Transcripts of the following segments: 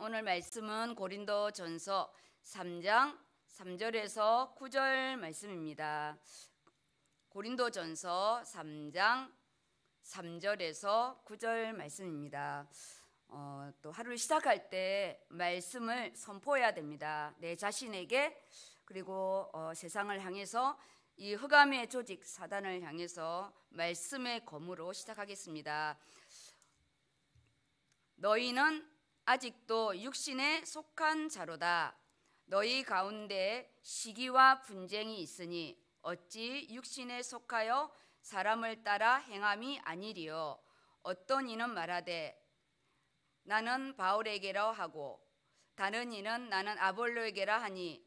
오늘 말씀은 고린도 전서 3장 3절에서 9절 말씀입니다. 고린도 전서 3장 3절에서 9절 말씀입니다. 어, 또 하루를 시작할 때 말씀을 선포해야 됩니다. 내 자신에게 그리고 어, 세상을 향해서 이 흑암의 조직 사단을 향해서 말씀의 검으로 시작하겠습니다. 너희는 아직도 육신에 속한 자로다. 너희 가운데 시기와 분쟁이 있으니 어찌 육신에 속하여 사람을 따라 행함이 아니리요. 어떤 이는 말하되 나는 바울에게라 하고 다른 이는 나는 아볼로에게라 하니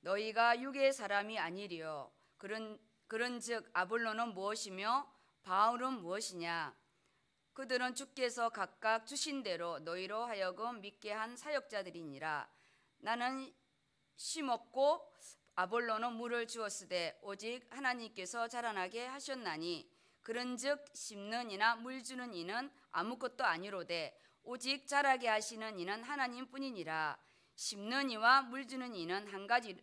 너희가 육의 사람이 아니리요. 그런 그런즉 아볼로는 무엇이며 바울은 무엇이냐? 그들은 주께서 각각 주신 대로 너희로 하여금 믿게 한 사역자들이니라. 나는 심었고 아볼로는 물을 주었으되 오직 하나님께서 자라나게 하셨나니 그런즉 심는 이나 물 주는 이는 아무것도 아니로되 오직 자라게 하시는 이는 하나님뿐이니라. 심는 이와 물 주는 이는 한 가지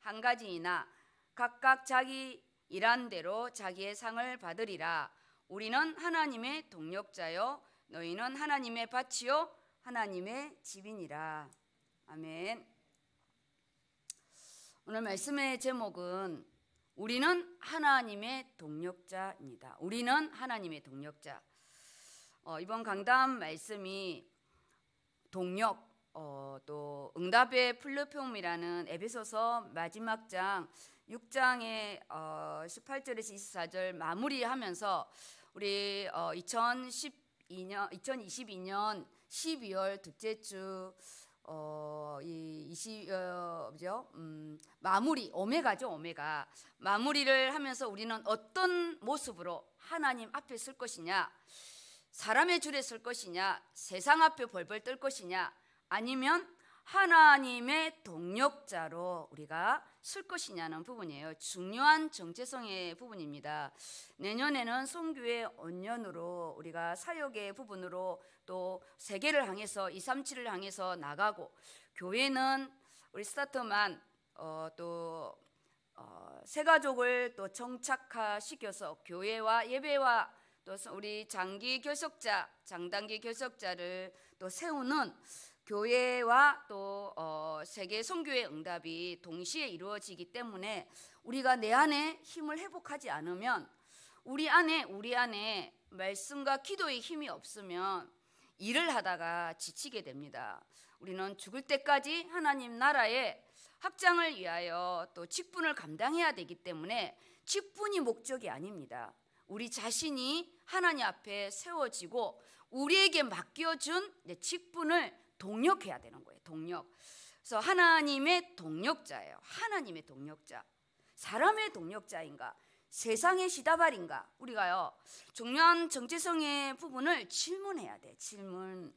한 가지이나 각각 자기 일한 대로 자기의 상을 받으리라. 우리는 하나님의 동력자요 너희는 하나님의 밭이요 하나님의 집이니라. 아멘. 오늘 말씀의 제목은 우리는 하나님의 동력자입니다. 우리는 하나님의 동력자. 어, 이번 강단 말씀이 동력 어, 또 응답의 플랫폼이라는 에베소서 마지막 장 6장의 어, 18절에서 24절 마무리하면서 우리 어, 2012년 2022년 12월 둘째 주 어, 이 20, 어, 죠 음, 마무리, 오메가죠, 오메가. 마무리를 하면서 우리는 어떤 모습으로 하나님 앞에 설 것이냐, 사람의 줄에 설 것이냐, 세상 앞에 벌벌 떨 것이냐, 아니면 하나님의 동력자로 우리가 쓸 것이냐는 부분이에요. 중요한 정체성의 부분입니다. 내년에는 송교의 언년으로 우리가 사역의 부분으로 또 세계를 향해서 237을 향해서 나가고 교회는 우리 스타트만 어, 또 어, 세가족을 또 정착화시켜서 교회와 예배와 또 우리 장기 결석자, 장단기 결석자를 또 세우는 교회와 또 어, 세계 선교의 응답이 동시에 이루어지기 때문에 우리가 내 안에 힘을 회복하지 않으면 우리 안에 우리 안에 말씀과 기도의 힘이 없으면 일을 하다가 지치게 됩니다. 우리는 죽을 때까지 하나님 나라의 확장을 위하여 또 직분을 감당해야 되기 때문에 직분이 목적이 아닙니다. 우리 자신이 하나님 앞에 세워지고 우리에게 맡겨준 직분을 동력해야 되는 거예요. 동력. 그래서 하나님의 동력자예요. 하나님의 동력자. 사람의 동력자인가? 세상의 시다발인가? 우리가요. 중요한 정체성의 부분을 질문해야 돼. 질문.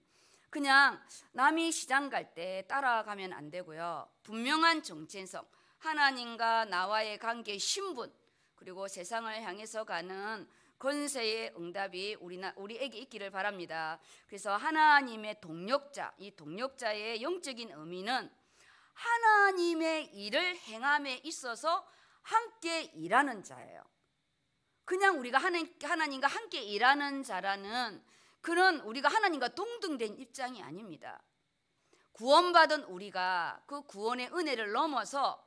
그냥 남이 시장 갈 때 따라가면 안 되고요. 분명한 정체성, 하나님과 나와의 관계, 신분, 그리고 세상을 향해서 가는 권세의 응답이 우리나 우리에게 있기를 바랍니다. 그래서 하나님의 동력자, 이 동력자의 영적인 의미는 하나님의 일을 행함에 있어서 함께 일하는 자예요. 그냥 우리가 하나님과 함께 일하는 자라는 그런 우리가 하나님과 동등된 입장이 아닙니다. 구원받은 우리가 그 구원의 은혜를 넘어서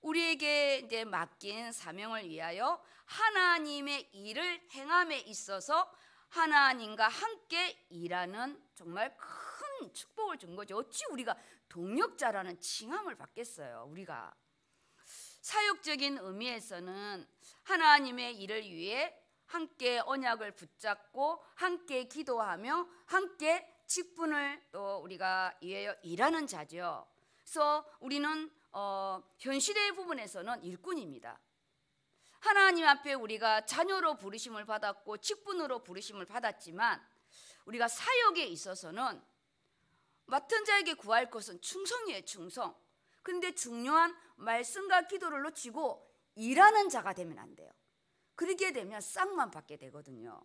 우리에게 이제 맡긴 사명을 위하여 하나님의 일을 행함에 있어서 하나님과 함께 일하는 정말 큰 축복을 준 거죠. 어찌 우리가 동역자라는 칭함을 받겠어요. 우리가 사역적인 의미에서는 하나님의 일을 위해 함께 언약을 붙잡고 함께 기도하며 함께 직분을 또 우리가 일하는 자죠. 그래서 우리는 어, 현실의 부분에서는 일꾼입니다. 하나님 앞에 우리가 자녀로 부르심을 받았고 직분으로 부르심을 받았지만 우리가 사역에 있어서는 맡은 자에게 구할 것은 충성이에요, 충성. 근데 중요한 말씀과 기도를 놓치고 일하는 자가 되면 안 돼요. 그렇게 되면 쌍만 받게 되거든요.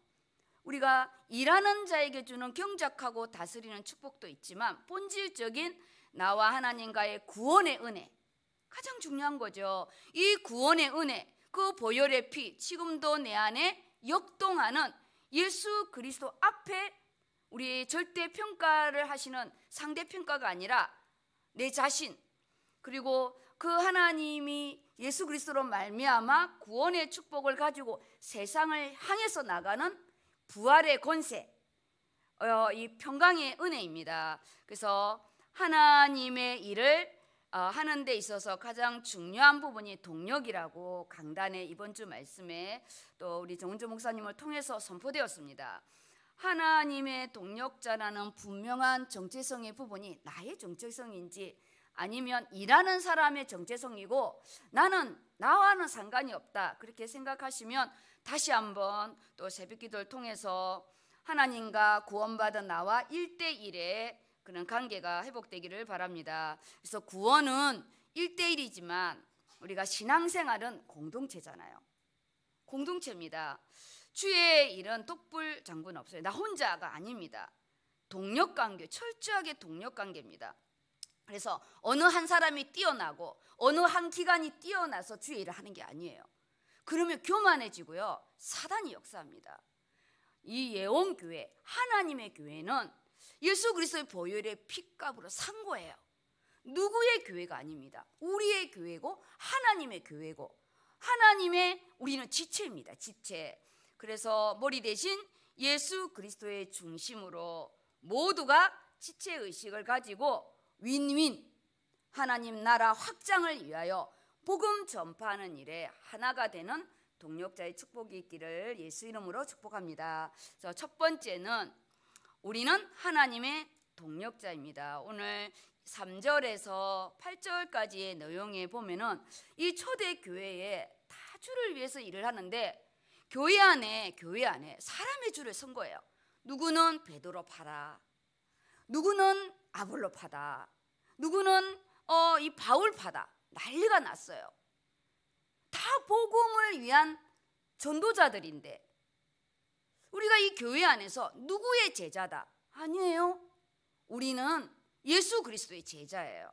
우리가 일하는 자에게 주는 경작하고 다스리는 축복도 있지만 본질적인 나와 하나님과의 구원의 은혜 가장 중요한 거죠. 이 구원의 은혜 그 보혈의 피 지금도 내 안에 역동하는 예수 그리스도 앞에 우리 절대 평가를 하시는 상대 평가가 아니라 내 자신 그리고 그 하나님이 예수 그리스도로 말미암아 구원의 축복을 가지고 세상을 향해서 나가는 부활의 권세 어, 이 평강의 은혜입니다. 그래서 하나님의 일을 어, 하는 데 있어서 가장 중요한 부분이 동력이라고 강단의 이번 주 말씀에 또 우리 정은주 목사님을 통해서 선포되었습니다. 하나님의 동력자라는 분명한 정체성의 부분이 나의 정체성인지 아니면 일하는 사람의 정체성이고 나는 나와는 상관이 없다 그렇게 생각하시면 다시 한번 또 새벽 기도를 통해서 하나님과 구원받은 나와 일대일의 그런 관계가 회복되기를 바랍니다. 그래서 구원은 1대1이지만 우리가 신앙생활은 공동체잖아요. 공동체입니다. 주의 일은 똑불 장군 없어요. 나 혼자가 아닙니다. 동력 관계, 철저하게 동력 관계입니다. 그래서 어느 한 사람이 뛰어나고 어느 한 기관이 뛰어나서 주의 일을 하는 게 아니에요. 그러면 교만해지고요. 사단이 역사합니다. 이 예원교회, 하나님의 교회는 예수 그리스도의 보혈의 피값으로 산 거예요. 누구의 교회가 아닙니다. 우리의 교회고 하나님의 교회고 하나님의 우리는 지체입니다. 지체. 그래서 머리 대신 예수 그리스도의 중심으로 모두가 지체 의식을 가지고 윈윈 하나님 나라 확장을 위하여 복음 전파하는 일에 하나가 되는 동력자의 축복이 있기를 예수 이름으로 축복합니다. 첫 번째는 우리는 하나님의 동력자입니다. 오늘 3절에서 8절까지의 내용에 보면은 이 초대 교회에 다 주를 위해서 일을 하는데 교회 안에 교회 안에 사람의 주를 선 거예요. 누구는 베드로 파라. 누구는 아볼로 파다. 누구는 어, 이 바울 파다. 난리가 났어요. 다 복음을 위한 전도자들인데 우리가 이 교회 안에서 누구의 제자다? 아니에요. 우리는 예수 그리스도의 제자예요.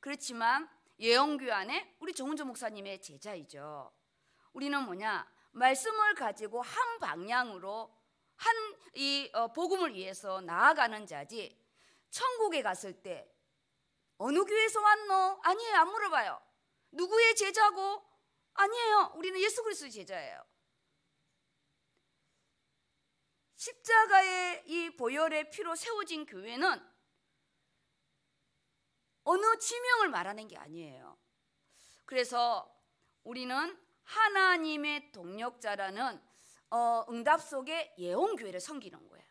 그렇지만 예언교 안에 우리 정은조 목사님의 제자이죠. 우리는 뭐냐? 말씀을 가지고 한 방향으로 한이 어, 복음을 위해서 나아가는 자지. 천국에 갔을 때 어느 교회에서 왔노? 아니에요. 안 물어봐요. 누구의 제자고? 아니에요. 우리는 예수 그리스도의 제자예요. 십자가의 이 보혈의 피로 세워진 교회는 어느 지명을 말하는 게 아니에요. 그래서 우리는 하나님의 동력자라는 어, 응답 속에 예언교회를 섬기는 거예요.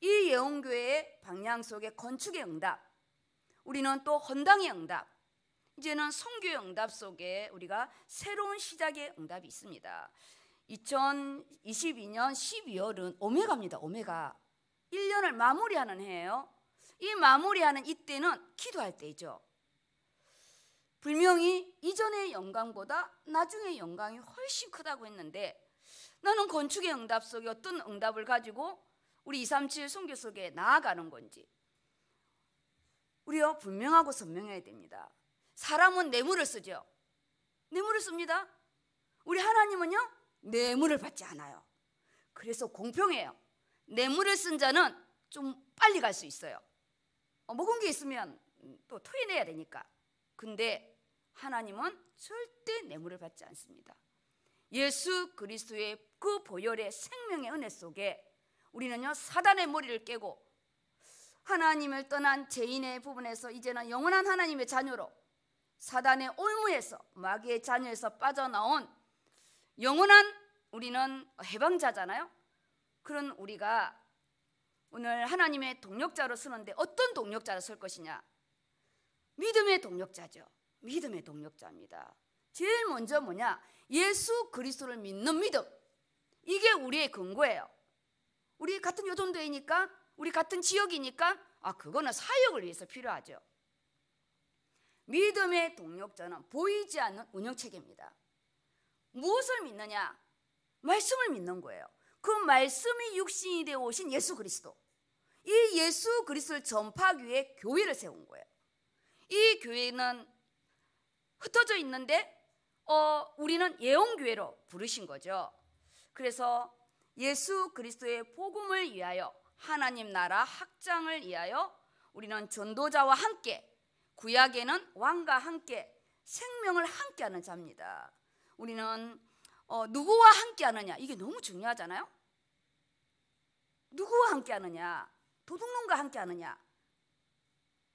이 예언교회의 방향 속에 건축의 응답, 우리는 또 헌당의 응답, 이제는 성교의 응답 속에 우리가 새로운 시작의 응답이 있습니다. 2022년 12월은 오메가입니다. 오메가. 1년을 마무리하는 해예요. 이 마무리하는 이때는 기도할 때이죠. 불명이 이전의 영광보다 나중의 영광이 훨씬 크다고 했는데 나는 건축의 응답 속에 어떤 응답을 가지고 우리 237 선교 속에 나아가는 건지 우리요 분명하고 선명해야 됩니다. 사람은 뇌물을 쓰죠. 뇌물을 씁니다. 우리 하나님은요 뇌물을 받지 않아요. 그래서 공평해요. 뇌물을 쓴 자는 좀 빨리 갈 수 있어요. 어, 먹은 게 있으면 또 토해내야 되니까. 근데 하나님은 절대 뇌물을 받지 않습니다. 예수 그리스도의 그 보혈의 생명의 은혜 속에 우리는요 사단의 머리를 깨고 하나님을 떠난 죄인의 부분에서 이제는 영원한 하나님의 자녀로 사단의 올무에서 마귀의 자녀에서 빠져나온 영원한 우리는 해방자잖아요. 그런 우리가 오늘 하나님의 동력자로 쓰는데 어떤 동력자로 쓸 것이냐? 믿음의 동력자죠. 믿음의 동력자입니다. 제일 먼저 뭐냐? 예수 그리스도를 믿는 믿음. 이게 우리의 근거예요. 우리 같은 요전도이니까 우리 같은 지역이니까 아 그거는 사역을 위해서 필요하죠. 믿음의 동력자는 보이지 않는 운영체계입니다. 무엇을 믿느냐? 말씀을 믿는 거예요. 그 말씀이 육신이 되어 오신 예수 그리스도. 이 예수 그리스도를 전파하기 위해 교회를 세운 거예요. 이 교회는 흩어져 있는데 어, 우리는 예언교회로 부르신 거죠. 그래서 예수 그리스도의 복음을 위하여 하나님 나라 학장을 위하여 우리는 전도자와 함께 구약에는 왕과 함께 생명을 함께하는 자입니다. 우리는 어, 누구와 함께 하느냐 이게 너무 중요하잖아요. 누구와 함께 하느냐? 도둑놈과 함께 하느냐?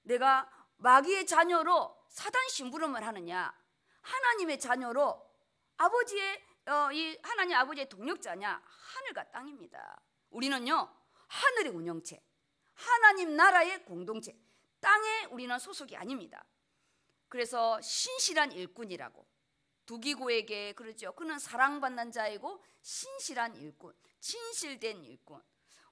내가 마귀의 자녀로 사단 심부름을 하느냐? 하나님의 자녀로 아버지의 어, 이 하나님 아버지의 동력자냐? 하늘과 땅입니다. 우리는요. 하늘의 운영체, 하나님 나라의 공동체, 땅에 우리는 소속이 아닙니다. 그래서 신실한 일꾼이라고 두기고에게 그러죠. 그는 사랑받는 자이고 신실한 일꾼, 진실된 일꾼.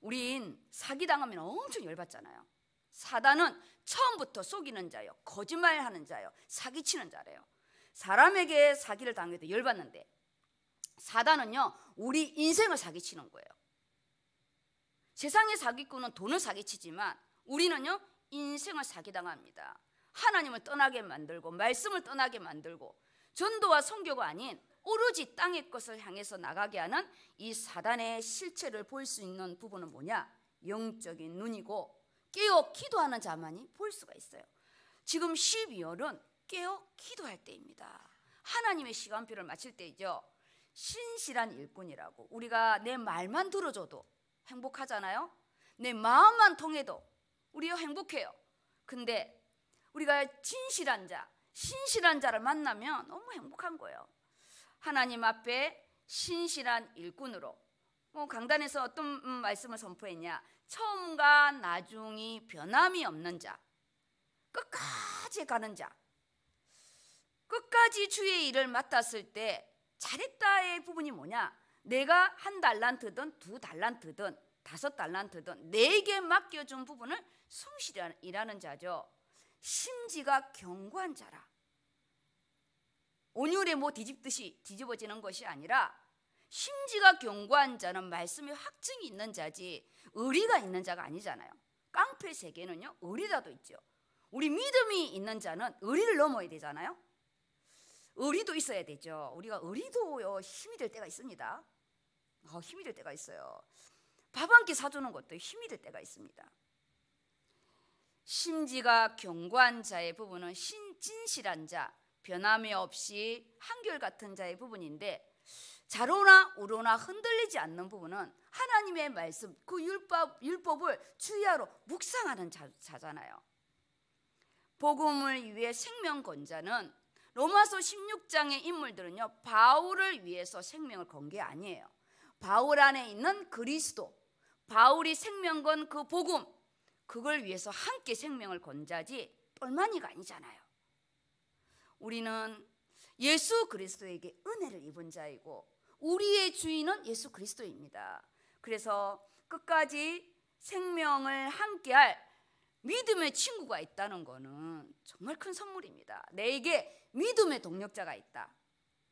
우린 사기당하면 엄청 열받잖아요. 사단은 처음부터 속이는 자요, 거짓말하는 자요, 사기치는 자래요. 사람에게 사기를 당해도 열받는데 사단은요, 우리 인생을 사기치는 거예요. 세상의 사기꾼은 돈을 사기치지만 우리는요, 인생을 사기당합니다. 하나님을 떠나게 만들고 말씀을 떠나게 만들고 전도와 성교가 아닌 오로지 땅의 것을 향해서 나가게 하는 이 사단의 실체를 볼 수 있는 부분은 뭐냐? 영적인 눈이고 깨어 기도하는 자만이 볼 수가 있어요. 지금 12월은 깨어 기도할 때입니다. 하나님의 시간표를 마칠 때이죠. 신실한 일꾼이라고 우리가 내 말만 들어줘도 행복하잖아요. 내 마음만 통해도 우리가 행복해요. 근데 우리가 진실한 자, 신실한 자를 만나면 너무 행복한 거예요. 하나님 앞에 신실한 일꾼으로 뭐 강단에서 어떤 음, 말씀을 선포했냐? 처음과 나중이 변함이 없는 자, 끝까지 가는 자, 끝까지 주의 일을 맡았을 때 잘했다의 부분이 뭐냐? 내가 한 달란트든 두 달란트든 다섯 달란트든 내게 맡겨준 부분을 성실이라는 자죠. 심지가 견고한 자라. 온유에 뭐 뒤집듯이 뒤집어지는 것이 아니라 심지가 견고한 자는 말씀에 확증이 있는 자지 의리가 있는 자가 아니잖아요. 깡패 세계는요 의리라도 있죠. 우리 믿음이 있는 자는 의리를 넘어야 되잖아요. 의리도 있어야 되죠. 우리가 의리도요 힘이 될 때가 있습니다. 어, 힘이 될 때가 있어요. 밥 한 끼 사주는 것도 힘이 될 때가 있습니다. 심지가 견고한 자의 부분은 신, 진실한 자, 변함이 없이 한결같은 자의 부분인데 자로나 우로나 흔들리지 않는 부분은 하나님의 말씀, 그 율법, 율법을 주야로 묵상하는 자, 자잖아요. 복음을 위해 생명 건자는 로마서 16장의 인물들은요 바울을 위해서 생명을 건 게 아니에요. 바울 안에 있는 그리스도, 바울이 생명 건 그 복음, 그걸 위해서 함께 생명을 건자지 똘만이가 아니잖아요. 우리는 예수 그리스도에게 은혜를 입은 자이고 우리의 주인은 예수 그리스도입니다. 그래서 끝까지 생명을 함께할 믿음의 친구가 있다는 거는 정말 큰 선물입니다. 내게 믿음의 동력자가 있다.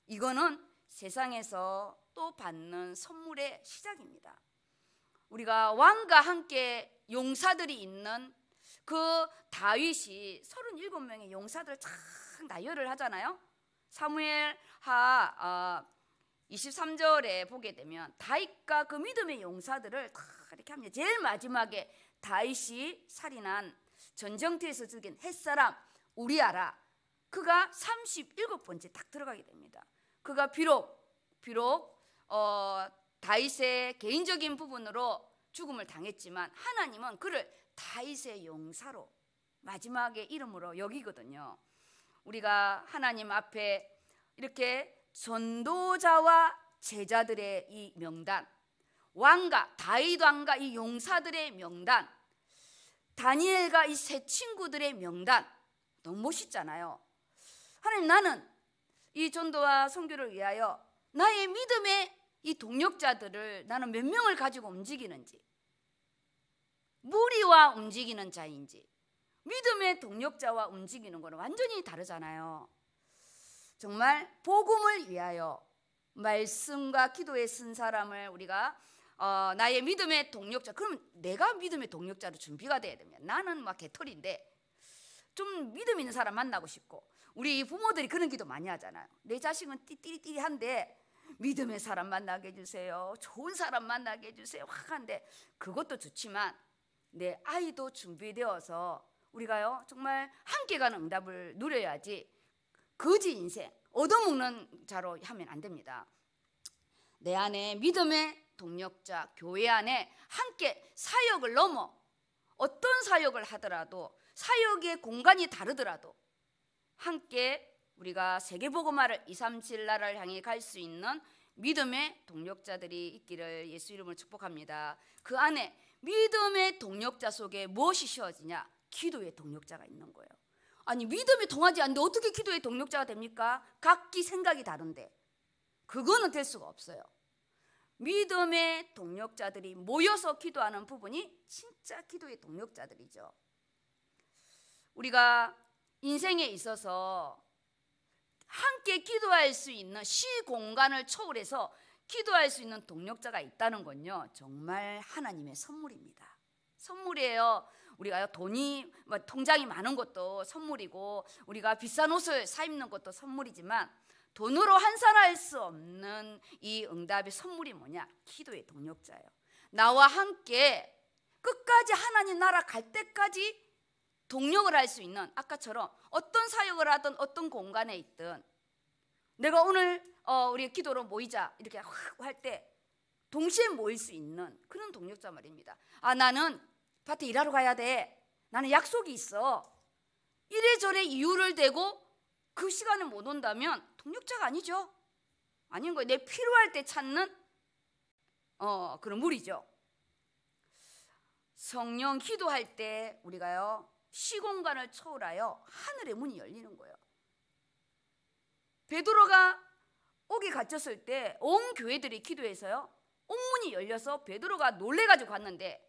이거는 세상에서 또 받는 선물의 시작입니다. 우리가 왕과 함께 용사들이 있는 그 다윗이 37명의 용사들 을쫙 나열을 하잖아요. 사무엘 하 어, 23절에 보게 되면 다윗과 그 믿음의 용사들을 다 이렇게 합니다. 제일 마지막에 다윗이 살인한 전쟁터에서 죽인 햇사람 우리아라 그가 37번째 딱 들어가게 됩니다. 그가 비록 비록 어, 다윗의 개인적인 부분으로 죽음을 당했지만 하나님은 그를 다윗의 용사로 마지막에 이름으로 여기거든요. 우리가 하나님 앞에 이렇게 전도자와 제자들의 이 명단, 왕과 다윗 왕과 이 용사들의 명단, 다니엘과 이 세 친구들의 명단 너무 멋있잖아요. 하나님 나는 이 전도와 선교를 위하여 나의 믿음의 이 동력자들을 나는 몇 명을 가지고 움직이는지 무리와 움직이는 자인지 믿음의 동력자와 움직이는 거는 완전히 다르잖아요. 정말 복음을 위하여 말씀과 기도에 쓴 사람을 우리가 어, 나의 믿음의 동력자 그러면 내가 믿음의 동력자로 준비가 돼야 됩니다. 나는 막 개털인데 좀 믿음 있는 사람 만나고 싶고 우리 부모들이 그런 기도 많이 하잖아요. 내 자식은 띠띠리띠리한데 믿음의 사람 만나게 해주세요. 좋은 사람 만나게 해주세요. 확 한데 그것도 좋지만 내 아이도 준비되어서 우리가요 정말 함께 가는 응답을 누려야지 거지 인생 얻어먹는 자로 하면 안 됩니다. 내 안에 믿음의 동력자 교회 안에 함께 사역을 넘어 어떤 사역을 하더라도 사역의 공간이 다르더라도 함께 우리가 세계보고마를 237 나라를 향해 갈 수 있는 믿음의 동력자들이 있기를 예수 이름으로 축복합니다. 그 안에 믿음의 동력자 속에 무엇이 쉬워지냐? 기도의 동력자가 있는 거예요. 아니 믿음이 통하지 않는데 어떻게 기도의 동력자가 됩니까? 각기 생각이 다른데 그거는 될 수가 없어요. 믿음의 동력자들이 모여서 기도하는 부분이 진짜 기도의 동력자들이죠. 우리가 인생에 있어서 함께 기도할 수 있는 시 공간을 초월해서 기도할 수 있는 동력자가 있다는 건요. 정말 하나님의 선물입니다. 선물이에요. 우리가 돈이 뭐 통장이 많은 것도 선물이고 우리가 비싼 옷을 사 입는 것도 선물이지만 돈으로 환산할 수 없는 이 응답의 선물이 뭐냐? 기도의 동력자예요. 나와 함께 끝까지 하나님 나라 갈 때까지 동력을 할 수 있는 아까처럼 어떤 사역을 하든 어떤 공간에 있든 내가 오늘 어, 우리 기도로 모이자 이렇게 할 때 동시에 모일 수 있는 그런 동력자 말입니다. 아 나는 밭에 일하러 가야 돼. 나는 약속이 있어. 이래저래 이유를 대고 그 시간에 못 온다면 동력자가 아니죠. 아닌 거예요. 내 필요할 때 찾는 어, 그런 물이죠. 성령 기도할 때 우리가요 시공간을 초월하여 하늘의 문이 열리는 거예요. 베드로가 옥에 갇혔을 때 온 교회들이 기도해서요. 옥문이 열려서 베드로가 놀래가지고 갔는데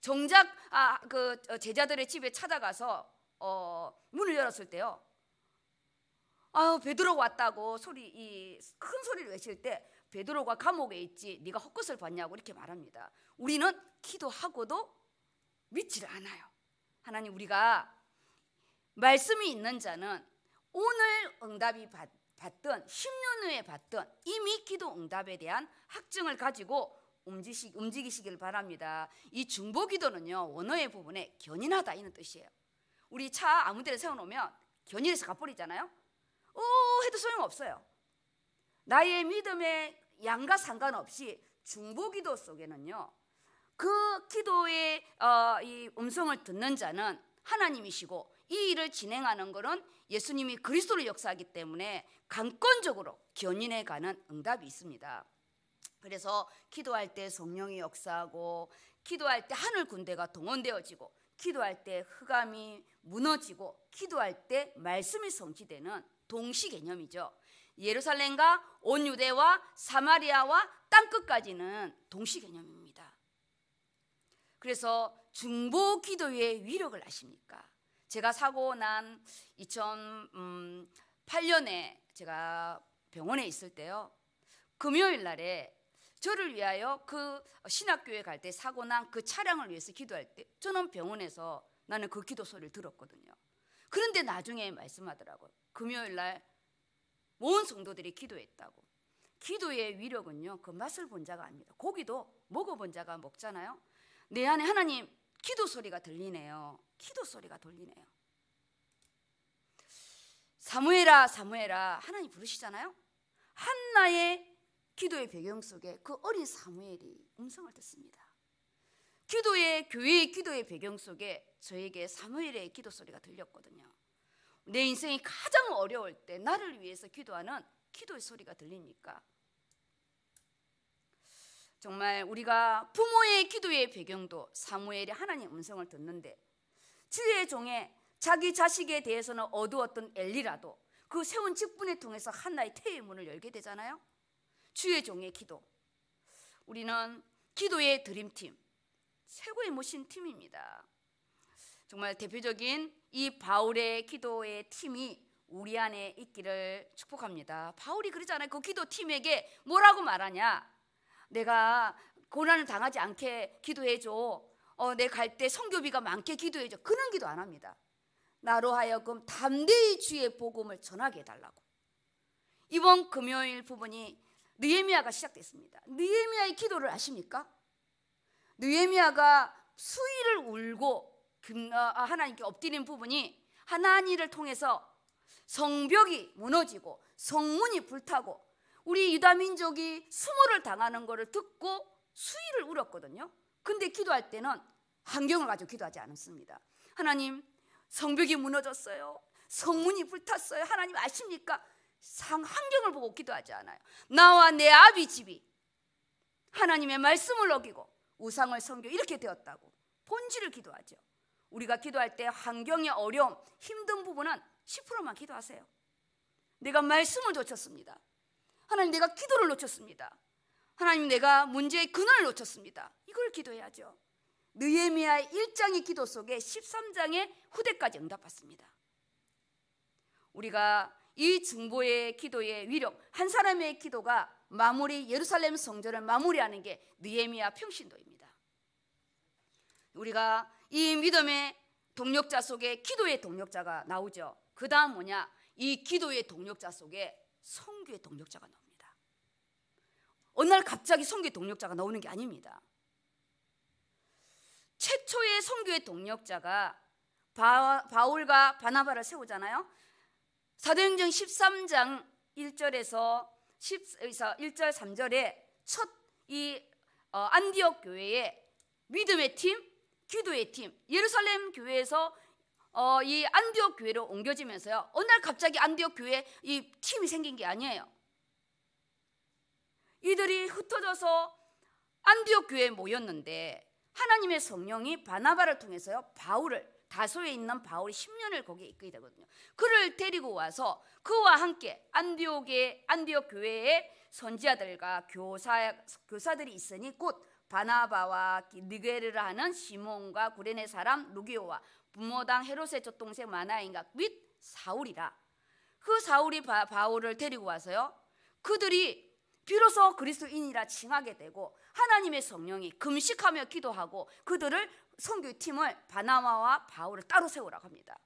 정작 아, 그 어, 제자들의 집에 찾아가서 어, 문을 열었을 때요. 아 베드로 왔다고 소리 이 큰 소리를 외칠 때 베드로가 감옥에 있지 네가 헛것을 봤냐고 이렇게 말합니다. 우리는 기도하고도 믿질 않아요. 하나님 우리가 말씀이 있는 자는 오늘 응답이 받, 받든 10년 후에 받든 이미 기도 응답에 대한 확증을 가지고 움직이, 움직이시길 바랍니다. 이 중보 기도는요, 원어의 부분에 견인하다 이런 뜻이에요. 우리 차 아무 데를 세워놓으면 견인해서 가버리잖아요? 오, 어, 해도 소용없어요. 나의 믿음의 양과 상관없이 중보 기도 속에는요, 그 기도의 어, 이 음성을 듣는 자는 하나님이시고 이 일을 진행하는 것은 예수님이 그리스도를 역사하기 때문에 강권적으로 견인해 가는 응답이 있습니다. 그래서 기도할 때 성령이 역사하고 기도할 때 하늘 군대가 동원되어지고 기도할 때 흑암이 무너지고 기도할 때 말씀이 성취되는 동시 개념이죠. 예루살렘과 온 유대와 사마리아와 땅 끝까지는 동시 개념입니다. 그래서 중보 기도의 위력을 아십니까? 제가 사고 난 2008년에 제가 병원에 있을 때요. 금요일 날에 저를 위하여 그 신학교에 갈 때 사고 난 그 차량을 위해서 기도할 때 저는 병원에서 나는 그 기도 소리를 들었거든요. 그런데 나중에 말씀하더라고요. 금요일 날모 성도들이 기도했다고. 기도의 위력은요. 그 맛을 본 자가 아닙니다. 고기도 먹어본 자가 먹잖아요. 내 안에 하나님 기도 소리가 들리네요. 기도 소리가 들리네요. 사무엘아 사무엘아 하나님 부르시잖아요. 한나의 기도의 배경 속에 그 어린 사무엘이 음성을 듣습니다. 기도의 교회의 기도의 배경 속에 저에게 사무엘의 기도 소리가 들렸거든요. 내 인생이 가장 어려울 때 나를 위해서 기도하는 기도의 소리가 들리니까 정말 우리가 부모의 기도의 배경도 사무엘이 하나님 음성을 듣는데 주의 종의 자기 자식에 대해서는 어두웠던 엘리라도 그 세운 직분에 통해서 한나의 태의 문을 열게 되잖아요. 주의 종의 기도. 우리는 기도의 드림팀, 최고의 모신 팀입니다. 정말 대표적인 이 바울의 기도의 팀이 우리 안에 있기를 축복합니다. 바울이 그러잖아요. 그 기도 팀에게 뭐라고 말하냐? 내가 고난을 당하지 않게 기도해 줘. 어, 내 갈 때 성교비가 많게 기도해 줘. 그런 기도 안 합니다. 나로 하여금 담대히 주의 복음을 전하게 해 달라고. 이번 금요일 부분이 느헤미야가 시작됐습니다. 느헤미야의 기도를 아십니까? 느헤미야가 수위를 울고 어, 아, 하나님께 엎드린 부분이 하나님을 통해서 성벽이 무너지고 성문이 불타고 우리 유다 민족이 수모를 당하는 것을 듣고 수위를 울었거든요. 근데 기도할 때는 환경을 가지고 기도하지 않습니다. 하나님 성벽이 무너졌어요. 성문이 불탔어요. 하나님 아십니까? 상 환경을 보고 기도하지 않아요. 나와 내 아비 집이 하나님의 말씀을 어기고 우상을 섬겨 이렇게 되었다고 본질을 기도하죠. 우리가 기도할 때 환경의 어려움, 힘든 부분은 10%만 기도하세요. 내가 말씀을 놓쳤습니다. 하나님 내가 기도를 놓쳤습니다. 하나님 내가 문제의 근원을 놓쳤습니다. 이걸 기도해야죠. 느헤미야의 1장의 기도 속에 13장의 후대까지 응답받습니다. 우리가 이 중보의 기도의 위력, 한 사람의 기도가 마무리 예루살렘 성전을 마무리하는 게 느헤미야 평신도입니다. 우리가 이 믿음의 동력자 속에 기도의 동력자가 나오죠. 그다음 뭐냐? 이 기도의 동력자 속에 성교의 동력자가 나옵니다. 어느 날 갑자기 성교의 동력자가 나오는 게 아닙니다. 최초의 성교의 동력자가 바, 울과 바나바를 세우잖아요. 사도행전 13장 1절에서 10, 1절 3절에 첫이 어, 안디옥 교회에 믿음의 팀, 기도의 팀, 예루살렘 교회에서 어, 이 안디옥 교회로 옮겨지면서요. 어느 날 갑자기 안디옥 교회 이 팀이 생긴 게 아니에요. 이들이 흩어져서 안디옥 교회에 모였는데 하나님의 성령이 바나바를 통해서요 바울을 다소에 있는 바울이 10년을 거기에 이끌게 되거든요. 그를 데리고 와서 그와 함께 안디옥의 안디옥 교회에 선지자들과 교사 교사들이 있으니 곧 바나바와 니게르를 하는 시몬과 구레네 사람 루기오와 부모당 헤롯의 젖동생 마나인과 및 사울이라. 그 사울이 바, 바울을 데리고 와서요. 그들이 비로소 그리스도인이라 칭하게 되고 하나님의 성령이 금식하며 기도하고 그들을 성교팀을 바나마와 바울을 따로 세우라고 합니다.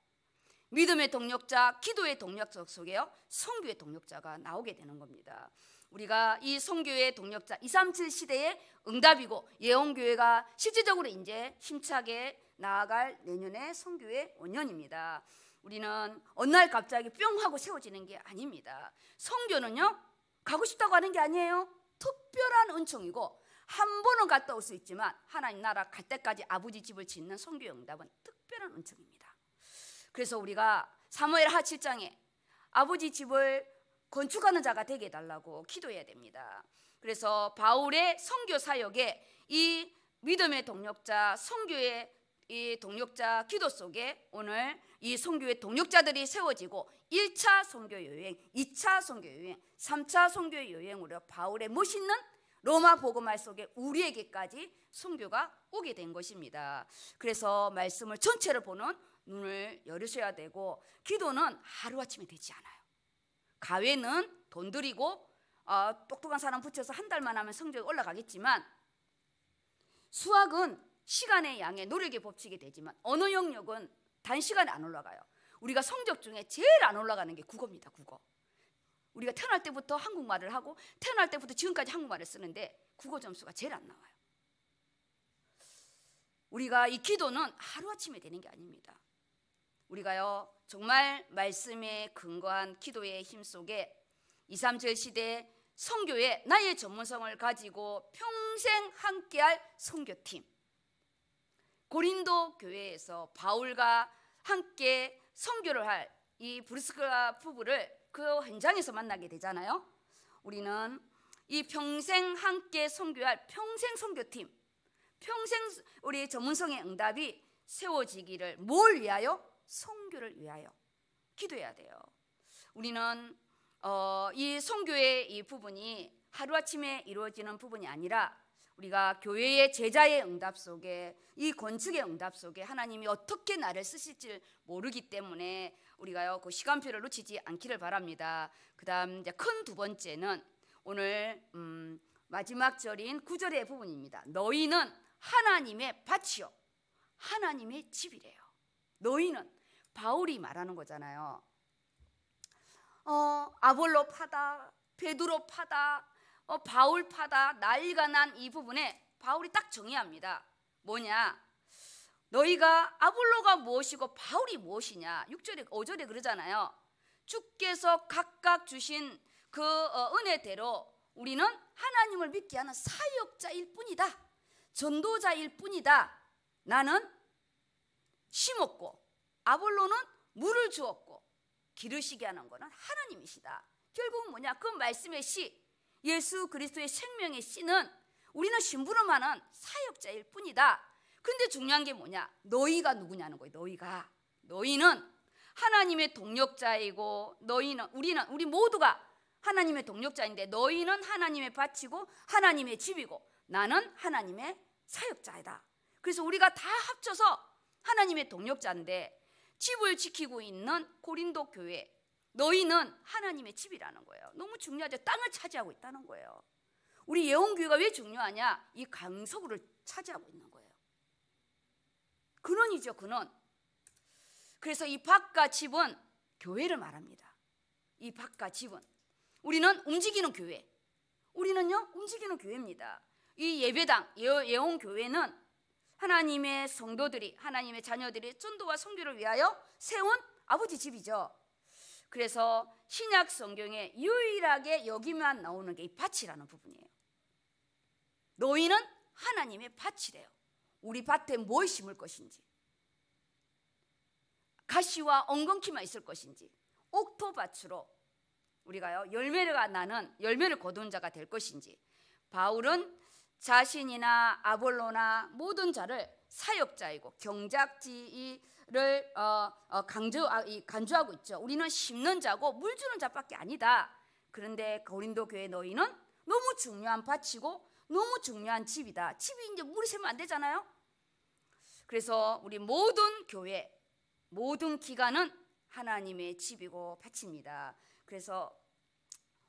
믿음의 동력자, 기도의 동력자 속에요. 성교의 동력자가 나오게 되는 겁니다. 우리가 이 성교회 동력자 237 시대의 응답이고 예언교회가 실질적으로 이제 힘차게 나아갈 내년의 성교회 5년입니다. 우리는 어느 날 갑자기 뿅 하고 세워지는 게 아닙니다. 성교는요 가고 싶다고 하는 게 아니에요. 특별한 은총이고 한 번은 갔다 올 수 있지만 하나님 나라 갈 때까지 아버지 집을 짓는 성교 응답은 특별한 은총입니다. 그래서 우리가 사무엘 하 7장에 아버지 집을 건축하는 자가 되게 해달라고 기도해야 됩니다. 그래서 바울의 선교 사역에 이 믿음의 동력자 선교의 이 동력자 기도 속에 오늘 이 선교의 동력자들이 세워지고 1차 선교 여행, 2차 선교 여행, 3차 선교 여행으로 바울의 멋있는 로마 복음화 속에 우리에게까지 선교가 오게 된 것입니다. 그래서 말씀을 전체를 보는 눈을 열으셔야 되고 기도는 하루아침에 되지 않아요. 가외는 돈 들이고 어, 똑똑한 사람 붙여서 한 달만 하면 성적이 올라가겠지만 수학은 시간의 양에 노력의 법칙이 되지만 언어 영역은 단시간에 안 올라가요. 우리가 성적 중에 제일 안 올라가는 게 국어입니다. 국어. 우리가 태어날 때부터 한국말을 하고 태어날 때부터 지금까지 한국말을 쓰는데 국어 점수가 제일 안 나와요. 우리가 이 기도는 하루아침에 되는 게 아닙니다. 우리가요 정말 말씀에 근거한 기도의 힘 속에 2 3절 시대 성교에 나의 전문성을 가지고 평생 함께할 성교팀 고린도 교회에서 바울과 함께 성교를 할 이브루스라 부부를 그 현장에서 만나게 되잖아요. 우리는 이 평생 함께 성교할 평생 성교팀, 평생 우리 의 전문성의 응답이 세워지기를 뭘 위하여 성교를 위하여 기도해야 돼요. 우리는 어, 이 성교의 이 부분이 하루아침에 이루어지는 부분이 아니라 우리가 교회의 제자의 응답 속에 이 건축의 응답 속에 하나님이 어떻게 나를 쓰실지 모르기 때문에 우리가요 그 시간표를 놓치지 않기를 바랍니다. 그다음 이제 큰 두 번째는 오늘 음, 마지막 절인 구절의 부분입니다. 너희는 하나님의 밭이요 하나님의 집이래요. 너희는 바울이 말하는 거잖아요. 어, 아볼로 파다, 베드로 파다, 어, 바울 파다, 난리가 난 이 부분에 바울이 딱 정의합니다. 뭐냐? 너희가 아볼로가 무엇이고 바울이 무엇이냐? 6절에 5절에 그러잖아요. 주께서 각각 주신 그 어, 은혜대로 우리는 하나님을 믿게 하는 사역자일 뿐이다. 전도자일 뿐이다. 나는 심었고 아볼로는 물을 주었고 기르시게 하는 것은 하나님이시다. 결국은 뭐냐? 그 말씀의 씨, 예수 그리스도의 생명의 씨는 우리는 신부로만은 사역자일 뿐이다. 근데 중요한 게 뭐냐? 너희가 누구냐는 거예요. 너희가 너희는 하나님의 동력자이고 너희는 우리는 우리 모두가 하나님의 동력자인데 너희는 하나님의 밭이고 하나님의 집이고 나는 하나님의 사역자이다. 그래서 우리가 다 합쳐서 하나님의 동력자인데 집을 지키고 있는 고린도 교회 너희는 하나님의 집이라는 거예요. 너무 중요하죠. 땅을 차지하고 있다는 거예요. 우리 예언교회가 왜 중요하냐? 이강서구 차지하고 있는 거예요. 근원이죠, 근원. 그래서 이 밖과 집은 교회를 말합니다. 이 밖과 집은 우리는 움직이는 교회. 우리는요, 움직이는 교회입니다. 이 예배당, 예, 예언 교회는 하나님의 성도들이 하나님의 자녀들이 전도와 성교를 위하여 세운 아버지 집이죠. 그래서 신약 성경에 유일하게 여기만 나오는 게 이 밭이라는 부분이에요. 너희는 하나님의 밭이래요. 우리 밭에 무뭘 심을 것인지, 가시와 엉겅퀴만 있을 것인지, 옥토밭으로 우리가요 열매가 나는 열매를 거둔 자가 될 것인지. 바울은 자신이나 아볼로나 모든 자를 사역자이고 경작지를 어, 어, 강조, 아, 간주하고 있죠. 우리는 심는 자고 물 주는 자밖에 아니다. 그런데 고린도 교회 너희는 너무 중요한 바치고 너무 중요한 집이다. 집이 이제 물이 새면 안 되잖아요. 그래서 우리 모든 교회 모든 기관은 하나님의 집이고 바칩니다. 그래서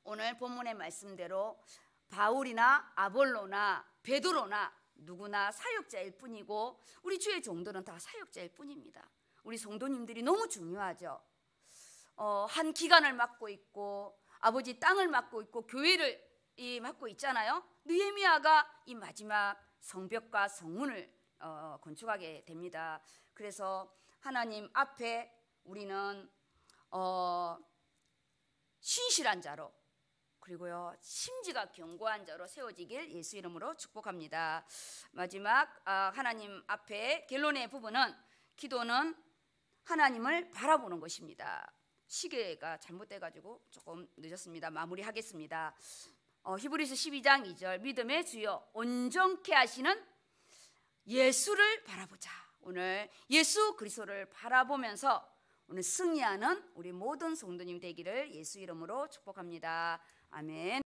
오늘 본문의 말씀대로 바울이나 아볼로나 베드로나 누구나 사역자일 뿐이고 우리 주의 종들은 다 사역자일 뿐입니다. 우리 성도님들이 너무 중요하죠. 어, 한 기간을 맡고 있고 아버지 땅을 맡고 있고 교회를 이 맡고 있잖아요. 느헤미야가 이 마지막 성벽과 성문을 어, 건축하게 됩니다. 그래서 하나님 앞에 우리는 어, 신실한 자로 그리고요 심지가 견고한 자로 세워지길 예수 이름으로 축복합니다. 마지막 아, 하나님 앞에 결론의 부분은 기도는 하나님을 바라보는 것입니다. 시계가 잘못돼 가지고 조금 늦었습니다. 마무리하겠습니다. 어, 히브리서 12장 2절 믿음의 주여 온전케 하시는 예수를 바라보자. 오늘 예수 그리스도를 바라보면서 오늘 승리하는 우리 모든 성도님 되기를 예수 이름으로 축복합니다. 아멘.